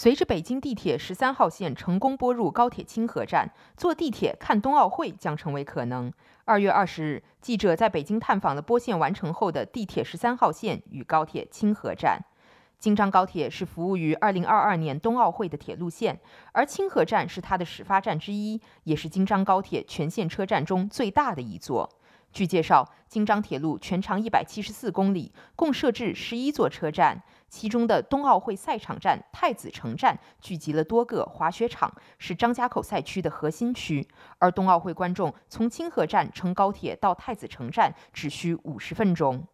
随着北京地铁十三号线成功拨入高铁清河站，坐地铁看冬奥会将成为可能。二月二十日，记者在北京探访了拨线完成后的地铁十三号线与高铁清河站。京张高铁是服务于二零二二年冬奥会的铁路线，而清河站是它的始发站之一，也是京张高铁全线车站中最大的一座。据介绍，京张铁路全长一百七十四公里，共设置十一座车站，其中的冬奥会赛场站太子城站聚集了多个滑雪场，是张家口赛区的核心区。而冬奥会观众从清河站乘高铁到太子城站只需五十分钟。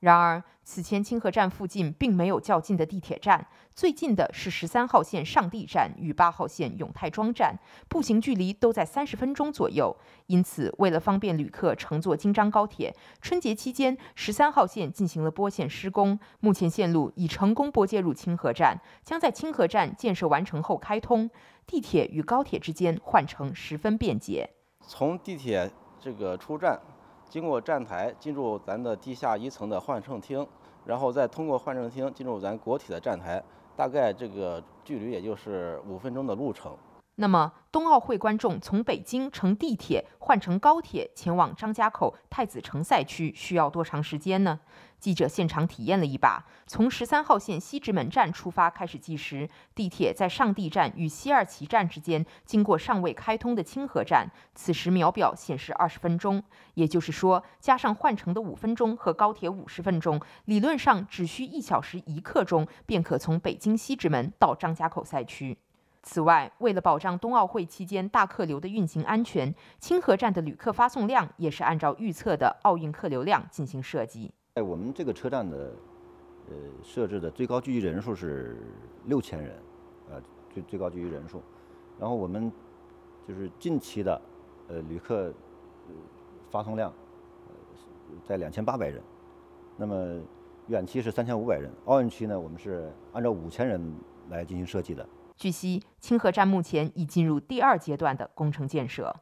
然而，此前清河站附近并没有较近的地铁站，最近的是十三号线上地站与八号线永泰庄站，步行距离都在三十分钟左右。因此，为了方便旅客乘坐京张高铁，春节期间十三号线进行了拨线施工，目前线路已成功拨接入清河站，将在清河站建设完成后开通。地铁与高铁之间换乘十分便捷。从地铁这个出站。经过站台，进入咱的地下一层的换乘厅，然后再通过换乘厅进入咱国体的站台，大概这个距离也就是五分钟的路程。那么，冬奥会观众从北京乘地铁换乘高铁前往张家口太子城赛区需要多长时间呢？记者现场体验了一把，从十三号线西直门站出发开始计时，地铁在上地站与西二旗站之间经过尚未开通的清河站，此时秒表显示二十分钟，也就是说，加上换乘的五分钟和高铁五十分钟，理论上只需一小时一刻钟便可从北京西直门到张家口赛区。此外，为了保障冬奥会期间大客流的运行安全，清河站的旅客发送量也是按照预测的奥运客流量进行设计。在我们这个车站的，呃，设置的最高聚集人数是六千人，呃，最最高聚集人数。然后我们就是近期的，呃，旅客呃发送量呃，在两千八百人，那么远期是三千五百人。奥运期呢，我们是按照五千人来进行设计的。据悉，清河站目前已进入第二阶段的工程建设。